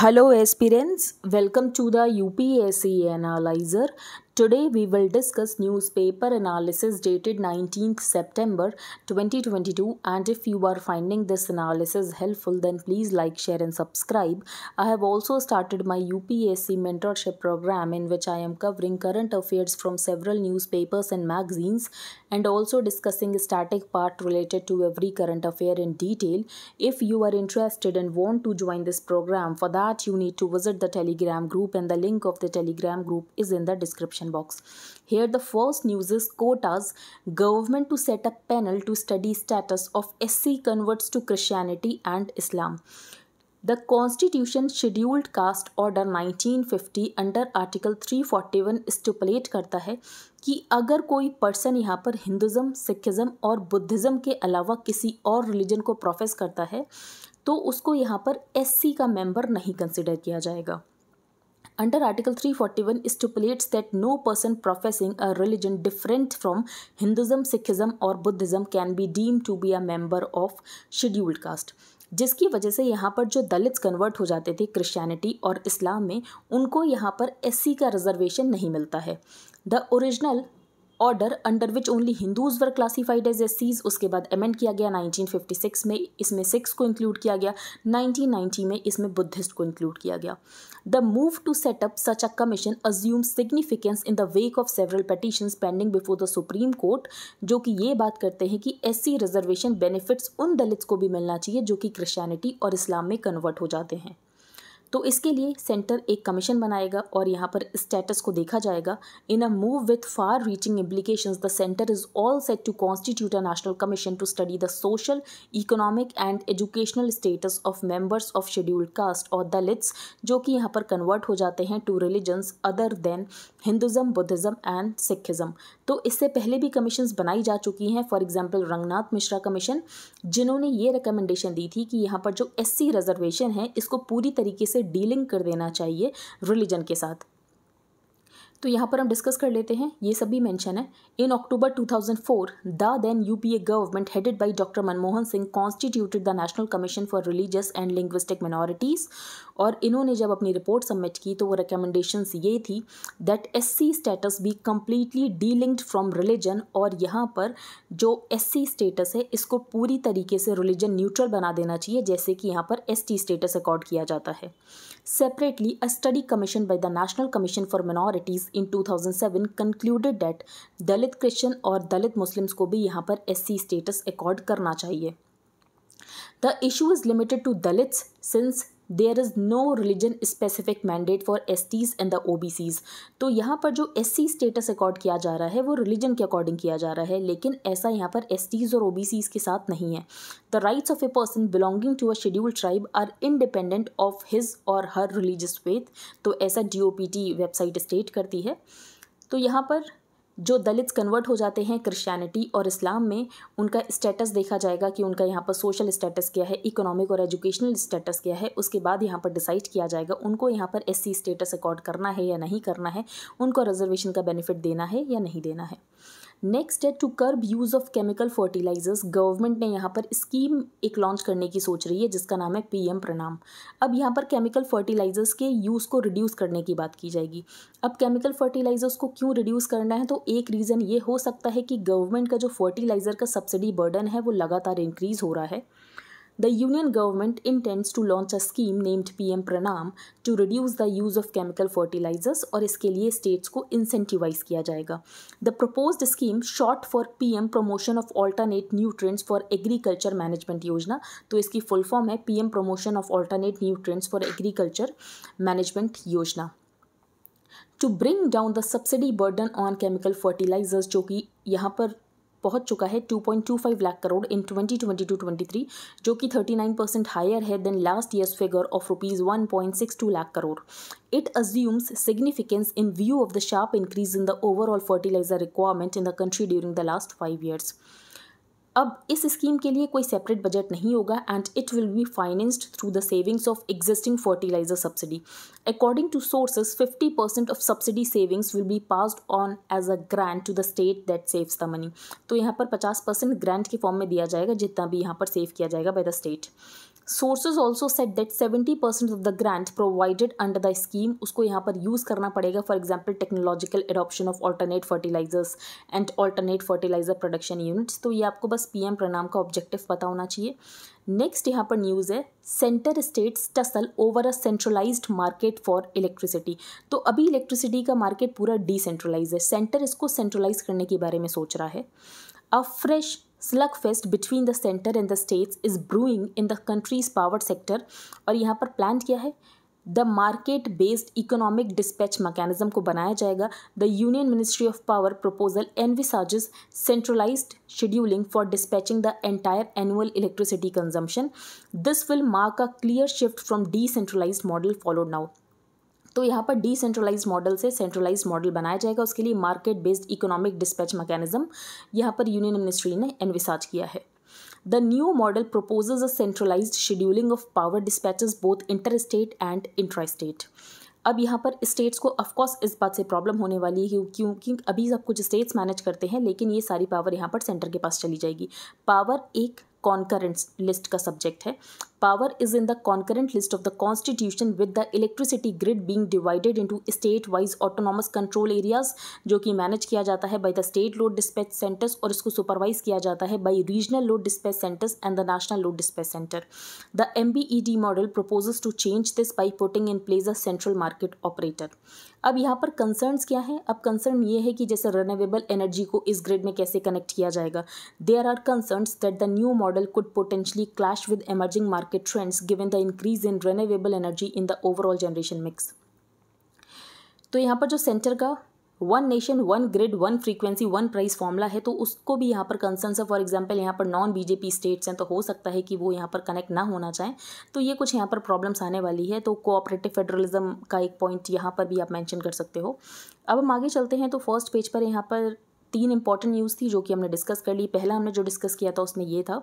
Hello aspirants welcome to the UPSC analyser Today we will discuss newspaper analysis dated 19th September 2022 and if you are finding this analysis helpful then please like share and subscribe. I have also started my UPSC mentorship program in which I am covering current affairs from several newspapers and magazines and also discussing static part related to every current affair in detail. If you are interested and want to join this program for that you need to visit the telegram group and the link of the telegram group is in the description question box. Here the first news is quotas. Government to set up panel to study status of SC converts to Christianity and Islam. The Constitution Scheduled Caste Order 1950 under Article 341 stipulate करता है कि अगर कोई person यहाँ पर Hinduism Sikhism और Buddhism के अलावा किसी और रिलीजन को प्रोफेस करता है तो उसको यहाँ पर एससी का मेंबर नहीं कंसिडर किया जाएगा Under Article 341 stipulates that no person professing a religion different from Hinduism, Sikhism or Buddhism can be deemed to be a member of scheduled caste. जिसकी वजह से यहाँ पर जो दलित कन्वर्ट हो जाते थे क्रिश्चियनिटी और इस्लाम में उनको यहाँ पर एससी का रिजर्वेशन नहीं मिलता है the original order under which only Hindus were classified as S उसके बाद अमेंड किया गया 1956 में इसमें सिक्स को इंक्लूड किया गया 1990 में इसमें बुद्धिस्ट को इंक्लूड किया गया the move to set up such a commission assume significance in the wake of several petition pending before the Supreme Court जो कि ये बात करते हैं कि एस रिजर्वेशन बेनिफिट्स उन दलित्स को भी मिलना चाहिए जो कि क्रिश्चियनिटी और इस्लाम में कन्वर्ट हो जाते हैं तो इसके लिए सेंटर एक कमीशन बनाएगा और यहाँ पर स्टेटस को देखा जाएगा in a move with far reaching implication the centre is all set to constitute a national commission to study the social economic and educational status of members of scheduled caste और दलित्स जो कि यहाँ पर convert हो जाते हैं to religions other than Hinduism Buddhism and Sikhism तो इससे पहले भी कमीशन बनाई जा चुकी हैं for example Ranganath Mishra commission जिन्होंने ये रिकमेंडेशन दी थी कि यहाँ पर जो एस सी रिजर्वेशन है इसको पूरी तरीके से डीलिंग कर देना चाहिए रिलीजन के साथ तो यहाँ पर हम डिस्कस कर लेते हैं ये सभी मेंशन है in October 2004 the then UPA government headed by doctor Manmohan Singh constituted the national commission for religious and linguistic minorities और इन्होंने जब अपनी रिपोर्ट सबमिट की तो वो रिकमेंडेशन ये थी that SC status be completely delinked from religion और यहाँ पर जो एससी स्टेटस है इसको पूरी तरीके से रिलीजन न्यूट्रल बना देना चाहिए जैसे कि यहाँ पर टी स्टेटस अकॉर्ड किया जाता है separately a study commission by the national commission for minorities in seven concluded that Dalit Christian और दलित मुस्लिम्स को भी यहाँ पर सी स्टेटस अकॉर्ड करना चाहिए the issue is limited to Dalits since there is no religion specific mandate for S Ts and the O B Cs तो यहाँ पर जो एस सी स्टेटस अकॉर्ड किया जा रहा है वो रिलीजन के अकॉर्डिंग किया जा रहा है लेकिन ऐसा यहाँ पर एस टीज़ और ओ बी सीज के साथ नहीं है the rights of a person belonging to a schedule tribe are independent of his or her religious faith तो ऐसा D O P T website state करती है तो यहाँ पर जो दलित्स कन्वर्ट हो जाते हैं क्रिश्चियनिटी और इस्लाम में उनका स्टेटस देखा जाएगा कि उनका यहाँ पर सोशल स्टेटस क्या है इकोनॉमिक और एजुकेशनल स्टेटस क्या है उसके बाद यहाँ पर डिसाइड किया जाएगा उनको यहाँ पर एस स्टेटस अकॉर्ड करना है या नहीं करना है उनको रिजर्वेशन का बेनिफिट देना है या नहीं देना है नेक्स्ट है to curb use of chemical fertilisers government ने यहाँ पर स्कीम एक लॉन्च करने की सोच रही है जिसका नाम है पीएम प्रणाम अब यहाँ पर केमिकल फर्टिलाइजर्स के यूज़ को रिड्यूस करने की बात की जाएगी अब केमिकल फर्टिलाइजर्स को क्यों रिड्यूस करना है तो एक रीज़न ये हो सकता है कि गवर्नमेंट का जो फर्टिलाइज़र का सब्सिडी बर्डन है वो लगातार इंक्रीज़ हो रहा है The Union government intends to launch a scheme named PM Pranam to reduce the use of chemical fertilizers और इसके लिए states को incentivize किया जाएगा The proposed scheme short for PM Promotion of Alternate Nutrients for Agriculture Management योजना तो इसकी full form है PM Promotion of Alternate Nutrients for Agriculture Management योजना To bring down the subsidy burden on chemical fertilizers जो कि यहाँ पर पहुंच चुका है 2.25 लाख करोड़ इन 2022-23 जो कि 39 परसेंट हायर है than last year's figure of rupees one lakh crore it assumes significance in view of the sharp increase in the overall fertiliser requirement in the country during the last five years अब इस scheme के लिए कोई separate budget नहीं होगा and it will be financed through the savings of existing fertiliser subsidy according to sources fifty percent of subsidy savings will be passed on as a grant to the state that saves the money तो यहाँ पर पचास percent grant के form में दिया जाएगा जितना भी यहाँ पर सेव किया जाएगा by the state sources also said that seventy percent of the grant provided under the scheme उसको यहाँ पर यूज़ करना पड़ेगा for example technological adoption of alternate fertilisers and alternate fertiliser production units तो ये आपको बस पीएम प्रणाम का ऑब्जेक्टिव पता होना चाहिए नेक्स्ट यहाँ पर न्यूज़ है centre states tussle over a centralised market for electricity तो अभी इलेक्ट्रिसिटी का मार्केट पूरा डिसेंट्रलाइज है सेंटर इसको सेंट्रलाइज करने के बारे में सोच रहा है a fresh slug between the centre and the states is brewing in the country's power sector और यहाँ पर प्लान किया है the market based economic dispatch mechanism को बनाया जाएगा the union ministry of power proposal envisages centralise scheduling for dispatching the entire annual electricity consumption this will mark a clear shift from decentralise model followed now तो यहाँ पर decentralise model से centralise model बनाया जाएगा उसके लिए market based economic dispatch mechanism यहाँ पर यूनियन मिनिस्ट्री ने एनविसाज किया है the model new a centralise scheduling of power of both inter state and intra state अब यहाँ पर स्टेट्स को ऑफकोर्स इस बात से प्रॉब्लम होने वाली है क्योंकि अभी सब कुछ स्टेट्स मैनेज करते हैं लेकिन ये सारी पावर यहाँ पर सेंटर के पास चली जाएगी पावर एक कॉन्करेंट लिस्ट का सब्जेक्ट है power is in the concurrent list of the constitution with the electricity grid being divided into state wise autonomous control areas जो कि मैनेज किया जाता है by the state load dispatch centers और इसको supervise किया जाता है by regional load dispatch centers and the national load dispatch center the MBED model proposes to change this by putting in place a central market operator अब यहाँ पर concerns क्या हैं अब कंसर्न ये है कि जैसे रेन्यूएबल एनर्जी को इस ग्रिड में कैसे कनेक्ट किया जाएगा there are concerns that the new model could potentially clash with emerging market market trends given the increase in renewable energy in the overall generation mix तो यहाँ पर जो सेंटर का one nation one grid one frequency one price formula है तो उसको भी यहाँ पर कंसर्न है फॉर एग्जांपल यहाँ पर नॉन बीजेपी स्टेट्स हैं तो हो सकता है कि वो यहाँ पर कनेक्ट ना होना चाहें तो ये कुछ यहाँ पर प्रॉब्लम्स आने वाली है तो कोऑपरेटिव फेडरलिज्म का एक पॉइंट यहाँ पर भी आप मैंशन कर सकते हो अब हम आगे चलते हैं तो फर्स्ट पेज पर यहाँ पर तीन इंपॉर्टेंट न्यूज़ थी जो कि हमने डिस्कस कर ली पहला हमने जो डिस्कस किया था उसमें ये था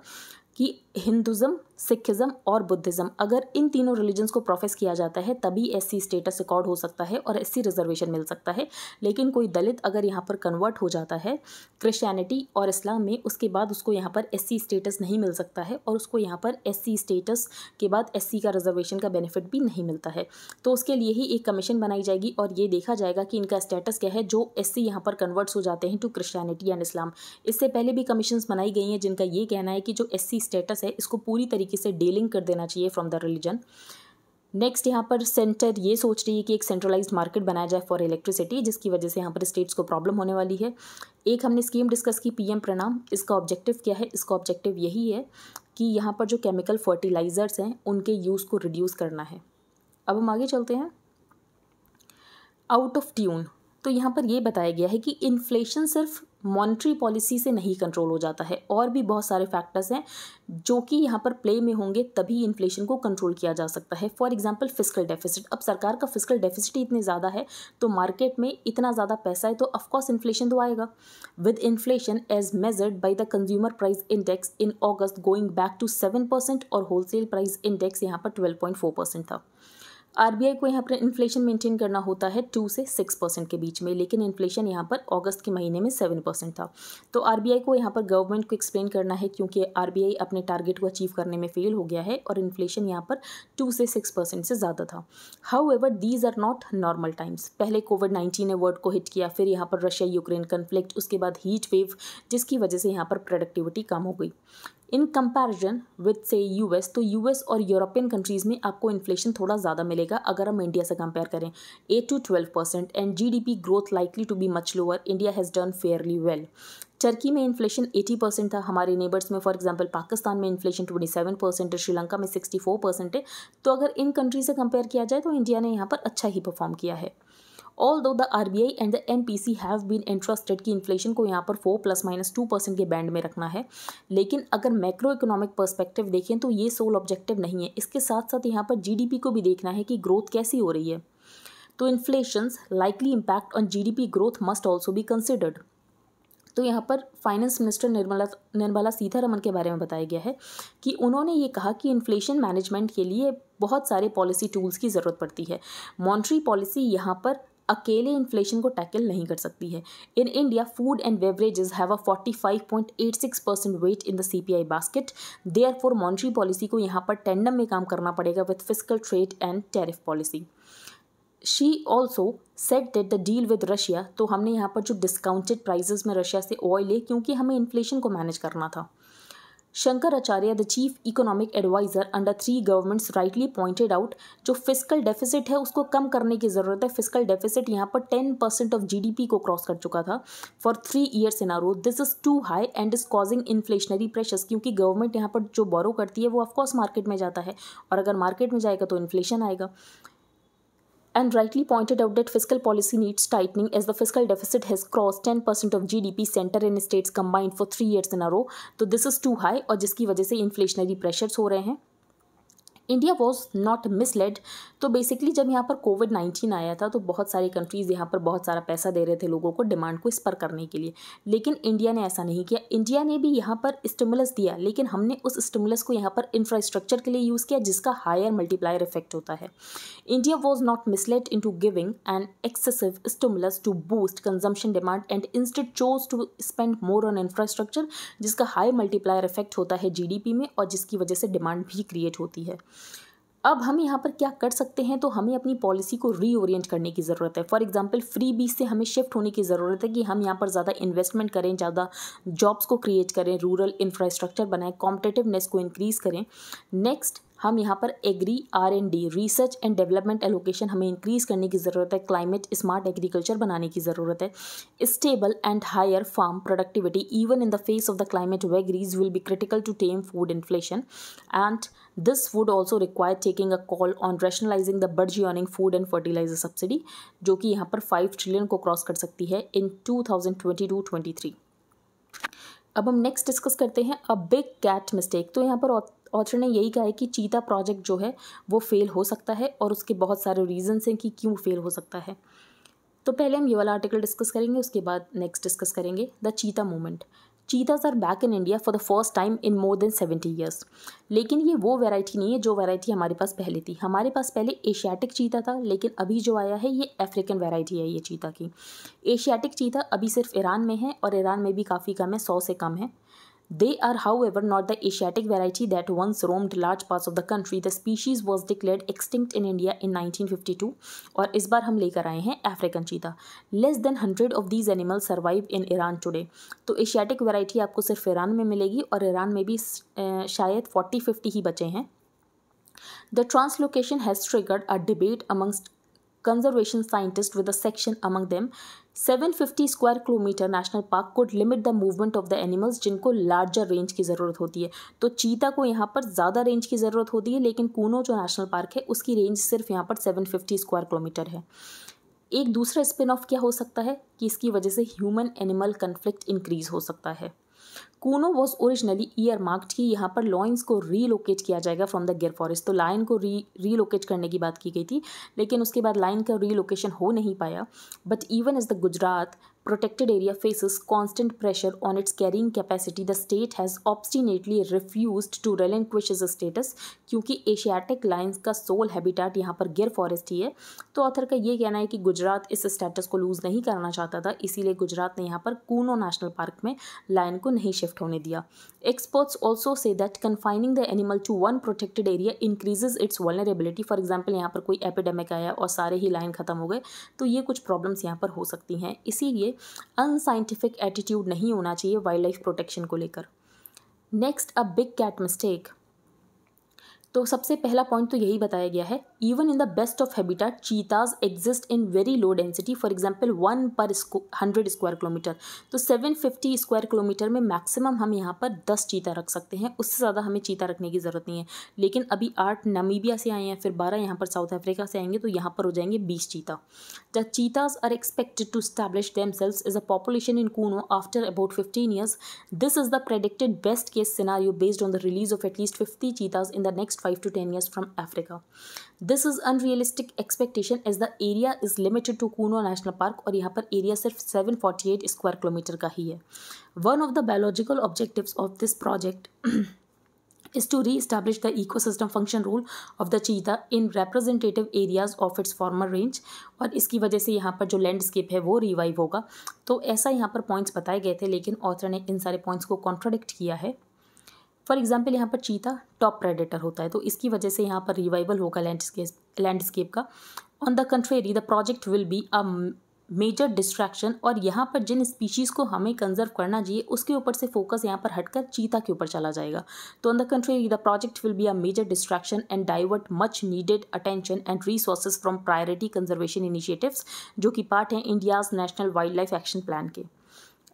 कि हिंदुज़म सिखिज़म और बुद्धिज़्म अगर इन तीनों रिलीजन्स को प्रोफेस किया जाता है तभी एस स्टेटस रिकॉर्ड हो सकता है और एस रिजर्वेशन मिल सकता है लेकिन कोई दलित अगर यहाँ पर कन्वर्ट हो जाता है क्रिश्चियनिटी और इस्लाम में उसके बाद उसको यहाँ पर एस स्टेटस नहीं मिल सकता है और उसको यहाँ पर एस स्टेटस के बाद एस का रिजर्वेशन का बेनिफिट भी नहीं मिलता है तो उसके लिए ही एक कमीशन बनाई जाएगी और ये देखा जाएगा कि इनका स्टेटस क्या है जो एस सी यहाँ पर कन्वर्ट्स हो जाते हैं टू क्रिश्चियनिटी एंड इस्लाम इससे पहले भी कमीशन बनाई गई हैं जिनका ये कहना है कि जो एस स्टेटस है इसको पूरी तरीके से डीलिंग कर देना चाहिए फ्रॉम द रिलीजन नेक्स्ट यहाँ पर सेंटर ये सोच रही है कि एक सेंट्रलाइज्ड मार्केट बनाया जाए फॉर इलेक्ट्रिसिटी जिसकी वजह से यहाँ पर स्टेट्स को प्रॉब्लम होने वाली है एक हमने स्कीम डिस्कस की पीएम प्रणाम इसका ऑब्जेक्टिव क्या है इसका ऑब्जेक्टिव यही है कि यहाँ पर जो केमिकल फर्टिलाइज़र्स हैं उनके यूज़ को रिड्यूस करना है अब हम आगे चलते हैं आउट ऑफ ट्यून तो यहाँ पर ये बताया गया है कि इन्फ्लेशन सिर्फ मॉनिटरी पॉलिसी से नहीं कंट्रोल हो जाता है और भी बहुत सारे फैक्टर्स हैं जो कि यहाँ पर प्ले में होंगे तभी इन्फ्लेशन को कंट्रोल किया जा सकता है फॉर एग्जांपल फिजिकल डेफिसिट अब सरकार का फिजिकल डेफिसिट ही इतने ज़्यादा है तो मार्केट में इतना ज़्यादा पैसा है तो ऑफकोर्स इन्फ्लेशन तो आएगा with inflation as measured by the consumer price index in August going back to seven percent और होलसेल प्राइस इंडेक्स यहाँ पर ट्वेल्व पॉइंट फोर परसेंट था आरबीआई को यहाँ पर इन्फ्लेशन मेंटेन करना होता है टू से सिक्स परसेंट के बीच में लेकिन इन्फ्लेशन यहाँ पर अगस्त के महीने में सेवन परसेंट था तो आरबीआई को यहाँ पर गवर्नमेंट को एक्सप्लेन करना है क्योंकि आरबीआई अपने टारगेट को अचीव करने में फेल हो गया है और इन्फ्लेशन यहाँ पर टू से सिक्स परसेंट से ज़्यादा था however these are not normal times पहले कोविड नाइन्टीन ने वर्ल्ड को हिट किया फिर यहाँ पर रशिया यूक्रेन कन्फ्लिक्ट उसके बाद हीट वेव जिसकी वजह से यहाँ पर प्रोडक्टिविटी कम हो गई इन कंपैरिजन विद से यूएस तो यूएस और यूरोपियन कंट्रीज़ में आपको इन्फ्लेशन थोड़ा ज़्यादा मिलेगा अगर हम इंडिया से कंपेयर करें eight to twelve percent and GDP growth likely to be much lower India has done fairly well Turkey में इन्फ्लेशन 80 परसेंट था हमारे नेबर्स में फॉर एग्जांपल पाकिस्तान में इन्फ्लेशन 27 परसेंट है श्रीलंका में 64 परसेंट है तो अगर इन कंट्री से कंपेयर किया जाए तो इंडिया ने यहाँ पर अच्छा ही परफॉर्म किया है although the R B I and the M P C have been interested कि इन्फ्लेशन को यहाँ पर four plus minus two percent के बैंड में रखना है लेकिन अगर मैक्रो इकोनॉमिक परस्पेक्टिव देखें तो ये सोल ऑब्जेक्टिव नहीं है इसके साथ साथ यहाँ पर जी डी पी को भी देखना है कि ग्रोथ कैसी हो रही है तो inflation likely impact on G D P growth must also be considered तो यहाँ पर फाइनेंस मिनिस्टर निर्मला निर्मला सीतारमन के बारे में बताया गया है कि उन्होंने ये कहा कि इन्फ्लेशन मैनेजमेंट के लिए बहुत सारे पॉलिसी टूल्स की ज़रूरत पड़ती है मॉनिटरी पॉलिसी यहाँ पर अकेले इन्फ्लेशन को टैकल नहीं कर सकती है in India food and beverages have a 45.86 percent weight in the CPI basket therefore monetary policy को यहाँ पर टेंडम में काम करना पड़ेगा with fiscal trade and tariff policy she also said that the deal with Russia तो हमने यहाँ पर जो डिस्काउंटेड प्राइजेस में रशिया से ऑयल ले क्योंकि हमें इन्फ्लेशन को मैनेज करना था Shankar Acharya the chief economic adviser under three governments rightly pointed out जो फिजिकल डेफिसिट है उसको कम करने की ज़रूरत है फिस्कल डेफिसिट यहाँ पर टेन परसेंट ऑफ जीडीपी को क्रॉस कर चुका था for three years in a row this is too high and is causing inflationary pressures क्योंकि गवर्नमेंट यहाँ पर जो बोरो करती है वो ऑफकोर्स मार्केट में जाता है और अगर मार्केट में जाएगा तो इन्फ्लेशन आएगा and rightly pointed out that fiscal policy needs tightening as the fiscal deficit has crossed 10% of GDP center and states combined for three years in a row. So this is too high, और जिसकी वजह से inflationary pressures हो रहे हैं India was not misled तो basically जब यहाँ पर कोविड नाइन्टीन आया था तो बहुत सारी कंट्रीज़ यहाँ पर बहुत सारा पैसा दे रहे थे लोगों को डिमांड को इस पर करने के लिए लेकिन इंडिया ने ऐसा नहीं किया इंडिया ने भी यहाँ पर स्टिमुलस दिया लेकिन हमने उस स्टिमुलस को यहाँ पर इंफ्रास्ट्रक्चर के लिए यूज़ किया जिसका हायर मल्टीप्लायर इफेक्ट होता है India was not misled into giving an excessive stimulus to boost consumption demand and instead chose to spend more on infrastructure जिसका हाई मल्टीप्लायर इफेक्ट होता है जी में और जिसकी वजह से डिमांड भी क्रिएट होती है अब हम यहाँ पर क्या कर सकते हैं तो हमें अपनी पॉलिसी को रीओरिएंट करने की ज़रूरत है फॉर एग्जांपल फ्री बीच से हमें शिफ्ट होने की ज़रूरत है कि हम यहाँ पर ज़्यादा इन्वेस्टमेंट करें ज़्यादा जॉब्स को क्रिएट करें रूरल इंफ्रास्ट्रक्चर बनाएं कॉम्पिटेटिवनेस को इंक्रीज़ करें नेक्स्ट हम यहाँ पर agri R and D research and development allocation हमें इंक्रीज़ करने की ज़रूरत है क्लाइमेट स्मार्ट एग्रीकल्चर बनाने की ज़रूरत है stable and higher farm productivity even in the face of the climate vagaries will be critical to tame food inflation and This also require taking a call on on the the owning food and fertiliser subsidy जो कि यहाँ पर five trillion को cross कर सकती है in two thousand twenty two twenty three अब हम नेक्स्ट डिस्कस करते हैं अ बिग कैट मिस्टेक तो यहाँ पर ऑथर ने यही कहा है कि चीता प्रोजेक्ट जो है वो फेल हो सकता है और उसके बहुत सारे रीजंस हैं कि क्यों फेल हो सकता है तो पहले हम ये वाला आर्टिकल डिस्कस करेंगे उसके बाद नेक्स्ट डिस्कस करेंगे the cheetah movement cheetahs are back in India for the first time in more than seventy years लेकिन ये वो वैरायटी नहीं है जो वैरायटी हमारे पास पहले थी हमारे पास पहले एशियाटिक चीता था लेकिन अभी जो आया है ये अफ्रीकन वैरायटी है ये चीता की एशियाटिक चीता अभी सिर्फ ईरान में है और ईरान में भी काफ़ी कम है सौ से कम है They are, however, not the Asiatic variety that once roamed large parts of the country. The species was declared extinct in India in 1952 और इस बार हम लेकर आए हैं African cheetah. Less than hundred of these animals survive in Iran today. तो Asiatic variety आपको सिर्फ Iran में मिलेगी और ईरान में भी शायद फोर्टी फिफ्टी ही बचे हैं The translocation has triggered a debate amongst conservation scientists with a section among them 750 square kilometre national park could limit the movement of the animals जिनको लार्जर रेंज की ज़रूरत होती है तो चीता को यहाँ पर ज़्यादा रेंज की ज़रूरत होती है लेकिन कूनो जो नेशनल पार्क है उसकी रेंज सिर्फ यहाँ पर 750 स्क्वायर किलोमीटर है एक दूसरा स्पिन ऑफ क्या हो सकता है कि इसकी वजह से ह्यूमन एनिमल कन्फ्लिक्ट इंक्रीज़ हो सकता है Kuno was originally earmarked कि यहाँ पर लॉइंस को रीलोकेट किया जाएगा फ्रॉम द गिर फॉरेस्ट तो लाइन को री रीलोकेट करने की बात की गई थी लेकिन उसके बाद लाइन का रीलोकेशन हो नहीं पाया but even as the Gujarat protected area faces constant pressure on its carrying capacity, the state has obstinately refused to relinquish its status क्योंकि एशियाटिक लाइन्स का सोल हैबिटेट यहाँ पर गिर फॉरेस्ट ही है तो ऑथर का ये कहना है कि गुजरात इस स्टेटस को लूज़ नहीं करना चाहता था इसीलिए गुजरात ने यहाँ पर कूनो नेशनल पार्क में लाइन को नहीं शिफ्ट होने दिया experts also say that confining the animal to one protected area increases its vulnerability for example यहाँ पर कोई एपिडेमिक आया और सारे ही लाइन खत्म हो गए तो ये कुछ प्रॉब्लम्स यहाँ पर हो सकती हैं इसीलिए अनसाइंटिफिक एटीट्यूड नहीं होना चाहिए वाइल्ड लाइफ प्रोटेक्शन को लेकर next a big cat mistake तो सबसे पहला पॉइंट तो यही बताया गया है even in the best of habitat cheetahs exist in very low density for example one per hundred square kilometre तो सेवन फिफ्टी स्क्वायर किलोमीटर में मैक्सिमम हम यहाँ पर दस चीता रख सकते हैं उससे ज़्यादा हमें चीता रखने की ज़रूरत नहीं है लेकिन अभी आठ नमीबिया से आए हैं फिर बारह यहाँ पर साउथ अफ्रीका से आएंगे तो यहाँ पर हो जाएंगे बीस चीता the cheetahs are expected to establish themselves as a population in Kuno after about fifteen years this is the predicted best case scenario based on the release of at least fifty cheetahs in the next next 5 to 10 years from Africa. This is unrealistic expectation as the area is limited to Kuno National Park और यहाँ पर area सिर्फ 748 square kilometre का ही है One of the biological objectives of this project is to re-establish the ecosystem function role of the cheetah in representative areas of its former range और इसकी वजह से यहाँ पर जो लैंडस्केप है वो रिवाइव होगा तो ऐसा यहाँ पर पॉइंट्स बताए गए थे लेकिन ऑथर ने इन सारे पॉइंट्स को कॉन्ट्रोडिक्ट किया है फॉर एग्जाम्पल यहाँ पर चीता टॉप प्रेडेटर होता है तो इसकी वजह से यहाँ पर रिवाइवल होगा लैंडस्केप लैंडस्केप का on the contrary the project will be a major distraction और यहाँ पर जिन स्पीशीज़ को हमें कंजर्व करना चाहिए उसके ऊपर से फोकस यहाँ पर हटकर चीता के ऊपर चला जाएगा तो on the contrary the project will be a major distraction and divert much needed attention and resources from priority conservation initiatives जो कि पार्ट हैं India's national wildlife action plan के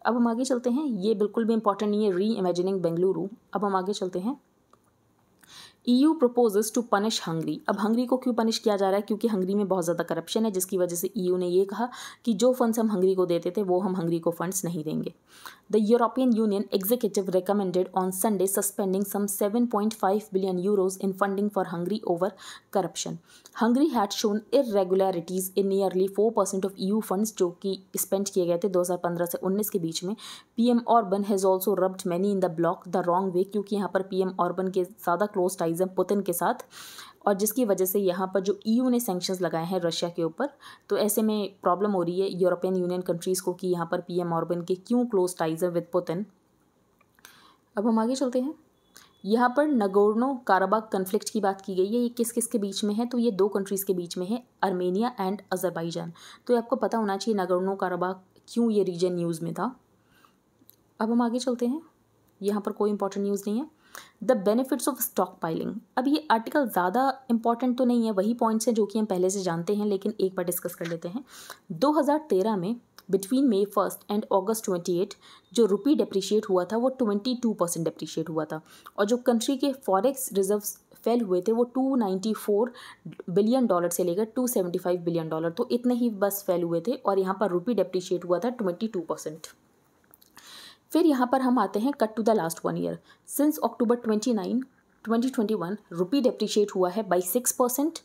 अब हम आगे चलते हैं ये बिल्कुल भी इंपॉर्टेंट नहीं है री इमेजिनिंग बेंगलुरु अब हम आगे चलते हैं EU proposes to punish Hungary अब हंगरी को क्यों पनिश किया जा रहा है क्योंकि हंगरी में बहुत ज़्यादा करप्शन है जिसकी वजह से ईयू e ने यह कहा कि जो फंड्स हम हंगरी को देते थे वो हम हंगरी को फंड्स नहीं देंगे the European Union executive recommended on Sunday suspending some 7.5 billion euros in funding for Hungary over corruption Hungary had shown irregularities in nearly four percent of EU funds जो कि स्पेंड किए गए थे 2015 से 19 के बीच में PM Orban has also rubbed many in the bloc the wrong way क्योंकि यहाँ पर पीएम ऑर्बन के ज़्यादा क्लोज टाइज एग्ज़ाम पुतिन के साथ और जिसकी वजह से यहाँ पर जो ईयू e ने सेंक्शंस लगाए हैं रशिया के ऊपर तो ऐसे में प्रॉब्लम हो रही है यूरोपियन यूनियन कंट्रीज़ को कि यहाँ पर पीएम ऑर्बन के क्यों क्लोज टाइज है विद पुतिन अब हम आगे चलते हैं यहाँ पर नगोर्नो काराबाग कन्फ्लिक्ट की बात की गई है ये किस किस के बीच में है तो ये दो कंट्रीज़ के बीच में है आर्मेनिया एंड अजरबैजान तो ये आपको पता होना चाहिए नगोर्नो काराबाग क्यों ये रीजन न्यूज़ में था अब हम आगे चलते हैं यहाँ पर कोई इंपॉर्टेंट न्यूज़ नहीं है the benefits of stockpiling अब ये आर्टिकल ज़्यादा इंपॉर्टेंट तो नहीं है वही पॉइंट्स हैं जो कि हम पहले से जानते हैं लेकिन एक बार डिस्कस कर लेते हैं 2013 में between May first and August 28 जो रुपी डिप्रिशिएट हुआ था वो 22 परसेंट डिप्रिशिएट हुआ था और जो कंट्री के फॉरेक्स रिजर्व फेल हुए थे वो 294 बिलियन डॉलर से लेकर 275 बिलियन डॉलर तो इतने ही बस फेल हुए थे और यहाँ पर रुपी डिप्रिशिएट हुआ था ट्वेंटी परसेंट फिर यहाँ पर हम आते हैं cut to the last one year since October twenty nine twenty twenty one rupee depreciate हुआ है बाई सिक्स परसेंट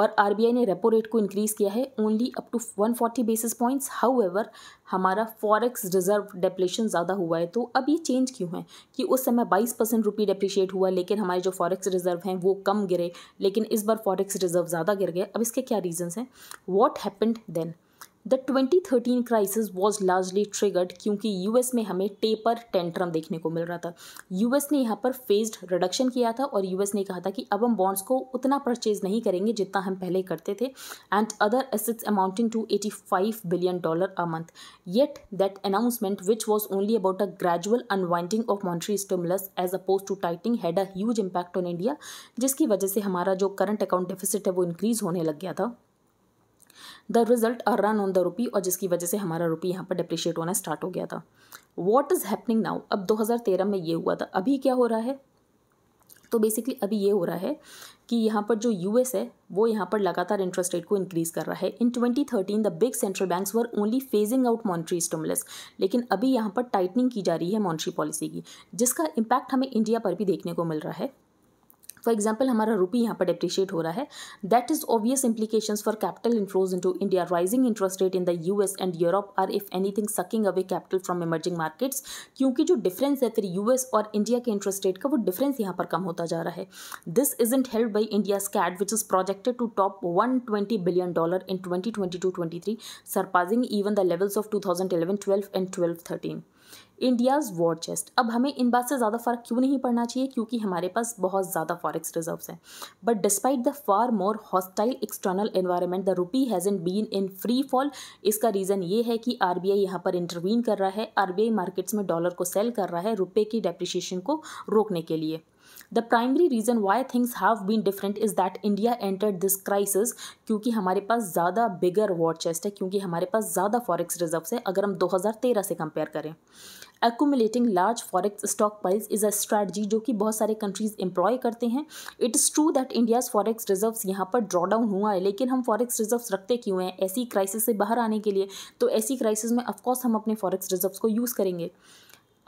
और आर बी आई ने रेपो रेट को इंक्रीज़ किया है only up to one forty basis points however हमारा forex reserve depletion ज़्यादा हुआ है तो अब ये चेंज क्यों है कि उस समय बाईस परसेंट रुपी डेप्रिशिएट हुआ लेकिन हमारे जो फॉरेक्स रिजर्व हैं वो कम गिरे लेकिन इस बार फॉरेक्स रिजर्व ज़्यादा गिर गए अब इसके क्या रीजन्स हैं what happened then the 2013 crisis was largely triggered क्योंकि यूएस में हमें टेपर टेंट्रम देखने को मिल रहा था यूएस ने यहाँ पर फेज्ड रिडक्शन किया था और यूएस ने कहा था कि अब हम बॉन्ड्स को उतना परचेज नहीं करेंगे जितना हम पहले करते थे and other assets amounting to 85 billion dollar a month yet that announcement which was only about a gradual unwinding of monetary stimulus as opposed to tightening had a huge impact on India जिसकी वजह से हमारा जो current account deficit है वो increase होने लग गया था the result a run on the rupee और जिसकी वजह से हमारा रुपी यहाँ पर डिप्रिशिएट होना स्टार्ट हो गया था वॉट इज़ हैपनिंग नाउ अब 2013 में ये हुआ था अभी क्या हो रहा है तो बेसिकली अभी ये हो रहा है कि यहाँ पर जो यूएस है वो यहाँ पर लगातार इंटरेस्ट रेट को इंक्रीज़ कर रहा है in 2013 the big central banks were only phasing out monetary stimulus लेकिन अभी यहाँ पर टाइटनिंग की जा रही है मॉन्ट्री पॉलिसी की जिसका इम्पैक्ट हमें इंडिया पर भी देखने को मिल रहा है फॉर एग्जाम्पल हमारा रूपी यहाँ पर डिप्रिशिएट हो रहा है that is obvious implication for capital inflows into India rising interest rate in the U S and Europe are if anything sucking away capital from emerging markets क्योंकि जो difference है फिर यूएस और India के interest rate का वो difference यहाँ पर कम होता जा रहा है this is in held by India's CAD which is projected to top one twenty billion dollar in twenty twenty two twenty three surpassing even the levels of two thousand eleven twelve and twelve thirteen India's war chest अब हमें इन बात से ज़्यादा फ़र्क क्यों नहीं पड़ना चाहिए क्योंकि हमारे पास बहुत ज़्यादा फॉरेक्स रिजर्व हैं but despite the far more hostile external environment the rupee has in been in free fall इसका रीज़न ये है कि आर बी आई यहाँ पर इंटरवीन कर रहा है आर बी आई मार्केट्स में डॉलर को सेल कर रहा है रुपये की डेप्रिशिएशन को रोकने के लिए the primary reason why things have been different is that India enter this crisis क्योंकि हमारे पास ज़्यादा बिगर वॉर चेस्ट है क्योंकि हमारे पास ज़्यादा फॉरेक्स रिजर्व है अगर हम 2013 से कंपेयर करें accumulating large forex stockpiles is a strategy जो कि बहुत सारे कंट्रीज़ एम्प्लॉय करते हैं it is true that India's forex reserve यहाँ पर डाउन हुआ है लेकिन हम फॉरेक्स रिजर्व्स रखते क्यों हैं ऐसी क्राइसिस से बाहर आने के लिए तो ऐसी क्राइसिस में अफकोर्स हम अपने फॉरेक्स रिजर्व्स को यूज़ करेंगे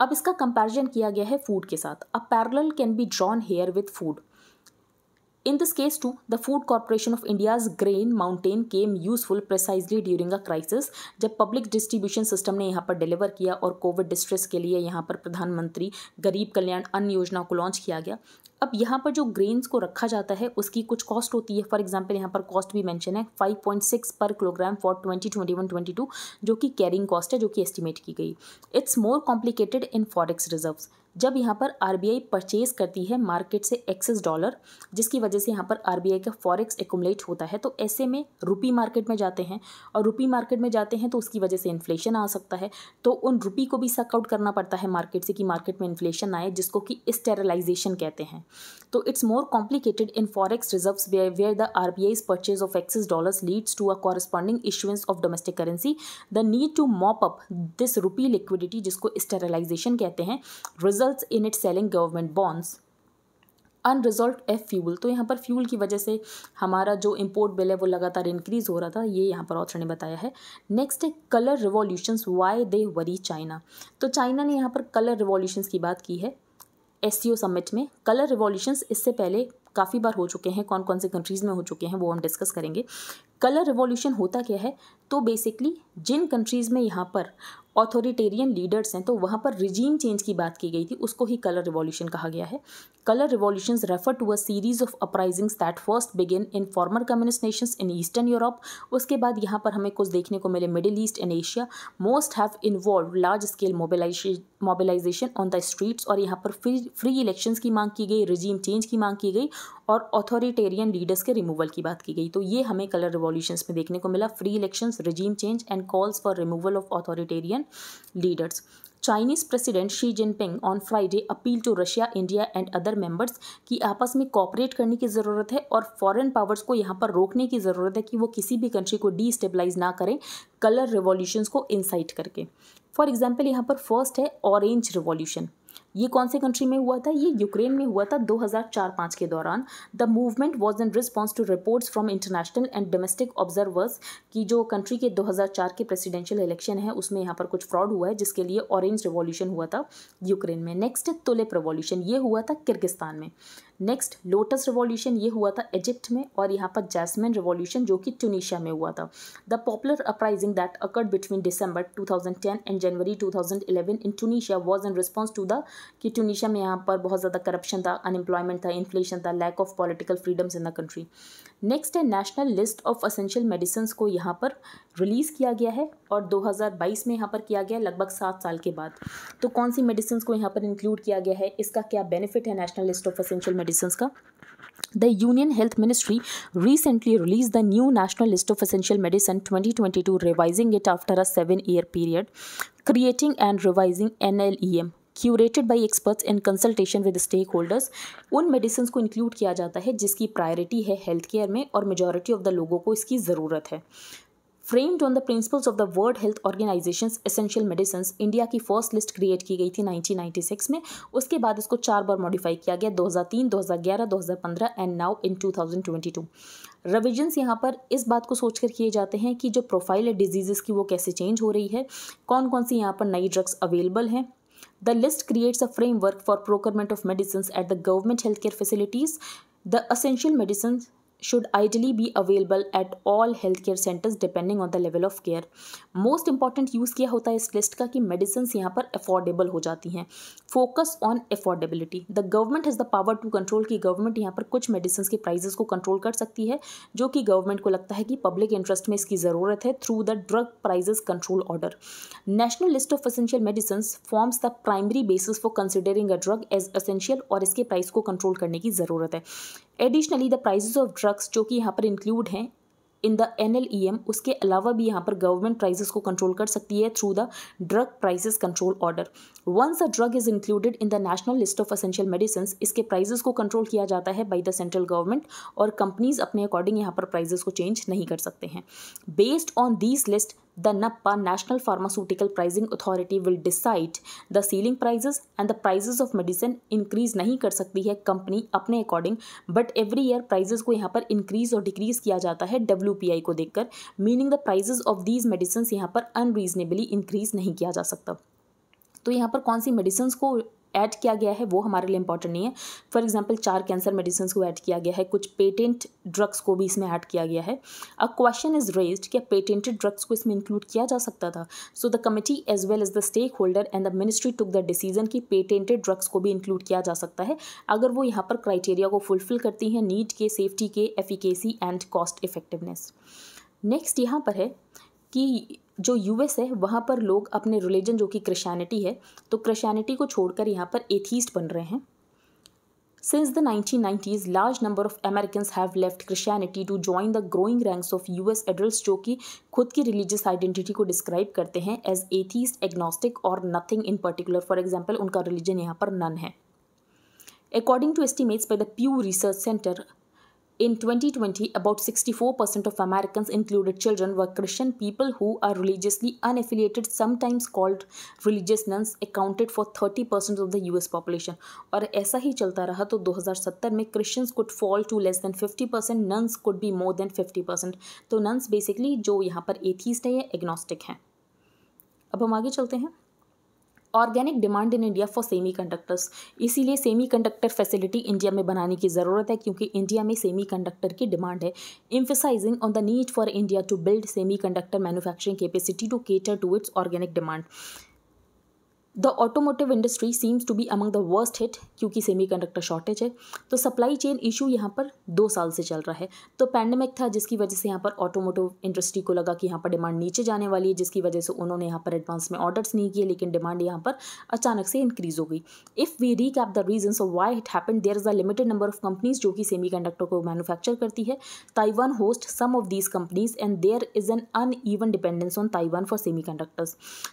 अब इसका कंपैरिजन किया गया है फूड के साथ a parallel can be drawn here with food In this case too, the Food Corporation of India's grain mountain came useful precisely during a crisis. जब पब्लिक डिस्ट्रीब्यूशन सिस्टम ने यहाँ पर डिलीवर किया और कोविड डिस्ट्रेस के लिए यहाँ पर प्रधानमंत्री गरीब कल्याण अन्न योजना को लॉन्च किया गया अब यहाँ पर जो ग्रेन्स को रखा जाता है उसकी कुछ कॉस्ट होती है फॉर एग्जांपल यहाँ पर कॉस्ट भी मेंशन है 5.6 पर किलोग्राम फॉर 2021-22 जो कि कैरिंग कॉस्ट है जो कि एस्टिमेट की गई it's more complicated in forex reserves जब यहाँ पर आरबीआई परचेज करती है मार्केट से एक्सेस डॉलर जिसकी वजह से यहाँ पर आरबीआई का फॉरेक्स एकुमलेट होता है तो ऐसे में रुपी मार्केट में जाते हैं और रुपी मार्केट में जाते हैं तो उसकी वजह से इन्फ्लेशन आ सकता है तो उन रुपी को भी सकआउट करना पड़ता है मार्केट से कि मार्केट में इन्फ्लेशन आए जिसको कि स्टेरलाइजेशन कहते हैं तो it's more complicated in forex reserve where the R B I's purchase of excess dollar leads to a corresponding issuance of domestic currency the need to mop up this rupee liquidity जिसको sterilisation कहते हैं reserve results in it selling government bonds unresolved F fuel तो यहाँ पर fuel की वजह से हमारा जो इम्पोर्ट बिल है वो लगातार इंक्रीज हो रहा था ये यहाँ पर ऑथर ने बताया है नेक्स्ट है colour revolutions why they worry China तो चाइना ने यहाँ पर कलर रिवॉल्यूशंस की बात की है एस सी ओ समिट में कलर रिवॉल्यूशंस इससे पहले काफ़ी बार हो चुके हैं कौन कौन से कंट्रीज़ में हो चुके हैं वो हम डिस्कस करेंगे कलर रिवॉल्यूशन होता क्या है तो बेसिकली जिन कंट्रीज़ में यहाँ पर ऑथोरिटेरियन लीडर्स हैं तो वहाँ पर रिजीम चेंज की बात की गई थी उसको ही कलर रिवॉल्यूशन कहा गया है colour revolution refer to a series of uprisings that first begin in former communist nations in Eastern Europe उसके बाद यहाँ पर हमें कुछ देखने को मिले Middle East and Asia most have involve large scale mobilise mobilisation on the streets और यहाँ पर फ्री फ्री इलेक्शंस की मांग की गई रिजीम चेंज की मांग की गई और ऑथोरिटेरियन लीडर्स के रिमूवल की बात की गई तो ये हमें कलर रिवॉल्यूशन में देखने को मिला free elections regime change and calls for removal of authoritarian and leaders. Chinese president Xi Jinping on Friday appeal to Russia India and other members कि आपस में कॉपरेट करने की ज़रूरत है और फॉरेन पावर्स को यहाँ पर रोकने की ज़रूरत है कि वो किसी भी कंट्री को डीस्टेबलाइज ना करें कलर रिवॉल्यूशंस को इंसाइट करके फॉर एग्जाम्पल यहाँ पर फर्स्ट है ऑरेंज रिवॉल्यूशन ये कौन से कंट्री में हुआ था ये यूक्रेन में हुआ था 2004-5 के दौरान the movement was in response to reports from international and domestic observers की जो कंट्री के 2004 के प्रेसिडेंशियल इलेक्शन है उसमें यहाँ पर कुछ फ्रॉड हुआ है जिसके लिए ऑरेंज रिवॉल्यूशन हुआ था यूक्रेन में नेक्स्ट तुलिप रिवॉल्यूशन ये हुआ था किर्गिस्तान में नेक्स्ट लोटस रिवॉल्यूशन ये हुआ था इजिप्ट में और यहाँ पर जैसमिन रिवॉल्यूशन जो कि ट्यूनिशिया में हुआ था the popular uprising that occurred between December 2010 and January 2011 in Tunisia was in response to the कि टूनिशा में यहाँ पर बहुत ज़्यादा करप्शन था अनएम्प्लॉयमेंट था इन्फ्लेशन था lack of political freedoms in the country next है national list of essential medicine को यहाँ पर रिलीज़ किया गया है और 2022 में यहाँ पर किया गया लगभग सात साल के बाद तो कौन सी मेडिसिन को यहाँ पर इंक्लूड किया गया है इसका क्या बेनिफिट है national list of essential medicine का The Union Health Ministry recently released the new National List of Essential Medicine 2022, revising it after a seven year period, creating and revising NLEM curated by experts and consultation with stakeholders उन medicine को include किया जाता है जिसकी priority है health care में और majority of the लोगों को इसकी ज़रूरत है framed on the principles of the World Health Organization essential medicine India की फर्स्ट लिस्ट क्रिएट की गई थी 1996 में उसके बाद इसको चार बार मॉडिफाई किया गया 2003, 2011, 2015 एंड नाउ इन 2022 रिविजन्स यहाँ पर इस बात को सोचकर किए जाते हैं कि जो प्रोफाइल है डिजीज़ की वो कैसे चेंज हो रही है कौन कौन सी यहाँ पर नई ड्रग्स अवेलेबल हैं The list creates a framework for procurement of medicines at the government healthcare facilities, the essential medicines should ideally be available at all healthcare centers depending on the level of care. Most important use किया होता है इस list का कि medicine यहाँ पर affordable हो जाती हैं focus on affordability the government has the power to control कि गवर्नमेंट यहाँ पर कुछ मेडिसिन के प्राइजेस को कंट्रोल कर सकती है जो कि गवर्नमेंट को लगता है कि पब्लिक इंटरेस्ट में इसकी ज़रूरत है through the drug prices control order national list of essential medicine forms the primary basis for considering a drug as essential और इसके प्राइस को कंट्रोल करने की ज़रूरत है additionally the prices of drugs जो कि यहाँ पर इंक्लूड हैं in the N L E M उसके अलावा भी यहाँ पर गवर्नमेंट प्राइजेस को कंट्रोल कर सकती है through the drug prices control order once a drug is included in the national list of essential medicine इसके प्राइजेस को कंट्रोल किया जाता है बाई द सेंट्रल गवर्नमेंट और कंपनीज अपने अकॉर्डिंग यहाँ पर प्राइजेस को चेंज नहीं कर सकते हैं based on these list the NPPA National Pharmaceutical Pricing Authority will decide the ceiling prices and the prices of medicine increase नहीं कर सकती है कंपनी अपने according but every year prices को यहाँ पर इंक्रीज और डिक्रीज किया जाता है डब्ल्यू पी आई को देखकर meaning the prices of these medicine यहाँ पर अनरीजनेबली इंक्रीज नहीं किया जा सकता तो यहाँ पर कौन सी मेडिसिन को ऐड किया गया है वो हमारे लिए इंपॉर्टेंट नहीं है फॉर एग्जांपल चार कैंसर मेडिसिन को ऐड किया गया है कुछ पेटेंट ड्रग्स को भी इसमें ऐड किया गया है अ क्वेश्चन इज रेज क्या पेटेंटेड ड्रग्स को इसमें इंक्लूड किया जा सकता था so the committee as well as the stakeholder and the ministry took the decision कि पेटेंटेड ड्रग्स को भी इंक्लूड किया जा सकता है अगर वो यहाँ पर क्राइटेरिया को फुलफिल करती हैं नीड के सेफ्टी के efficacy and cost effectiveness next यहाँ पर है कि जो यूएस है वहाँ पर लोग अपने रिलीजन जो कि क्रिश्चैनिटी है तो क्रिश्चैनिटी को छोड़कर यहाँ पर एथीस्ट बन रहे हैं since the nineteen nineties large number of American have left Christianity to join the growing ranks of U S adult जो कि खुद की रिलीजियस आइडेंटिटी को डिस्क्राइब करते हैं एज एथीस एग्नोस्टिक और nothing in particular for example उनका religion यहाँ पर नन है according to estimates by the Pew Research Center In 2020, about 64% of Americans, included children, were Christian people who are religiously unaffiliated, sometimes called religious nuns, accounted for 30% of the US population. और ऐसा ही चलता रहा तो 2070 में Christians could fall to less than 50%, nuns could be more than 50%. तो nuns basically जो यहाँ पर atheist है या agnostic हैं अब हम आगे चलते हैं organic demand in India for semiconductors इसीलिए सेमी कंडक्टर फैसिलिटी इंडिया में बनाने की ज़रूरत है क्योंकि इंडिया में सेमी कंडक्टर की डिमांड है emphasising on the need for India to build semiconductor manufacturing capacity to cater to its organic demand the automotive industry seems to be among the worst hit क्योंकि semiconductor shortage है तो supply chain issue यहाँ पर दो साल से चल रहा है तो पैंडमिक था जिसकी वजह से यहाँ पर ऑटोमोटिव इंडस्ट्री को लगा कि यहाँ पर डिमांड नीचे जाने वाली है जिसकी वजह से उन्होंने यहाँ पर एडवांस में ऑर्डर्स नहीं किए लेकिन डिमांड यहाँ पर अचानक से इंक्रीज हो गई if we ape the reason of why it happen there is a limited number of companies जो कि सेमी को मैनुफैक्चर करती है Taiwan host some of these companies and there is an uneven dependence on Taiwan for semi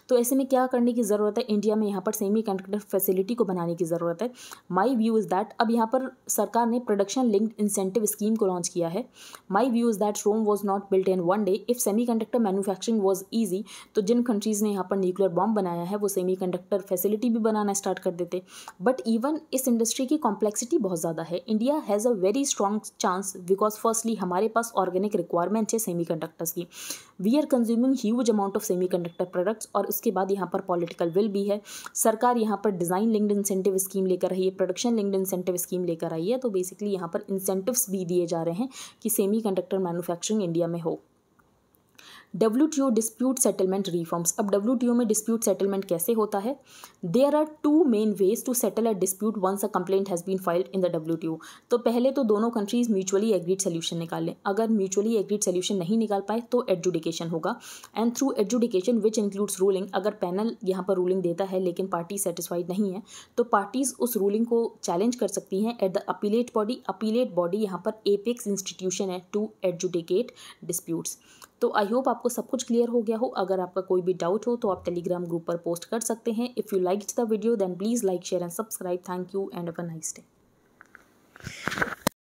तो ऐसे में क्या करने की ज़रूरत है इंडिया इंडिया में यहाँ पर सेमी कंडक्टर फैसिलिटी को बनाने की ज़रूरत है माई व्यू इज़ दैट अब यहाँ पर सरकार ने प्रोडक्शन लिंक्ड इंसेंटिव स्कीम को लॉन्च किया है my view is that Rome was not built in one day if semiconductor manufacturing was easy तो जिन कंट्रीज़ ने यहाँ पर न्यूक्लियर बॉम्ब बनाया है वो सेमी कंडक्टर फैसिलिटी भी बनाना स्टार्ट कर देते बट इवन इस इंडस्ट्री की कॉम्प्लेक्सिटी बहुत ज़्यादा है India has a very strong chance because firstly हमारे पास ऑर्गेनिक रिक्वायरमेंट है सेमी कंडक्टर्स की we are consuming huge amount of semiconductor products और उसके बाद यहाँ पर पॉलिटिकल विल भी है है सरकार यहाँ पर डिज़ाइन लिंक्ड इंसेंटिव स्कीम लेकर आई है प्रोडक्शन लिंक्ड इंसेंटिव स्कीम लेकर आई है तो बेसिकली यहाँ पर इंसेंटिव्स भी दिए जा रहे हैं कि सेमी कंडक्टर मैनुफैक्चरिंग इंडिया में हो W T O dispute settlement reforms अब डब्ल्यू टी ओ में डिस्प्यूट सेटलमेंट कैसे होता है there are two main ways to settle a dispute once a complaint has been filed in the W T O तो पहले तो दोनों countries mutually agreed solution निकाल लें अगर म्यूचुअली एग्रीड सोल्यूशन नहीं निकाल पाए तो एडजुडिकेशन होगा and through adjudication which includes ruling अगर पैनल यहाँ पर रूलिंग देता है लेकिन पार्टी सेटिस्फाइड नहीं है तो पार्टीज उस रूलिंग को चैलेंज कर सकती हैं at the appellate body appellate body यहाँ पर एपेक्स इंस्टीट्यूशन है टू एडजुडिकेट डिस्प्यूट्स तो आई होप आपको सब कुछ क्लियर हो गया हो अगर आपका कोई भी डाउट हो तो आप टेलीग्राम ग्रुप पर पोस्ट कर सकते हैं if you like the video then please like share and subscribe thank you and a nice day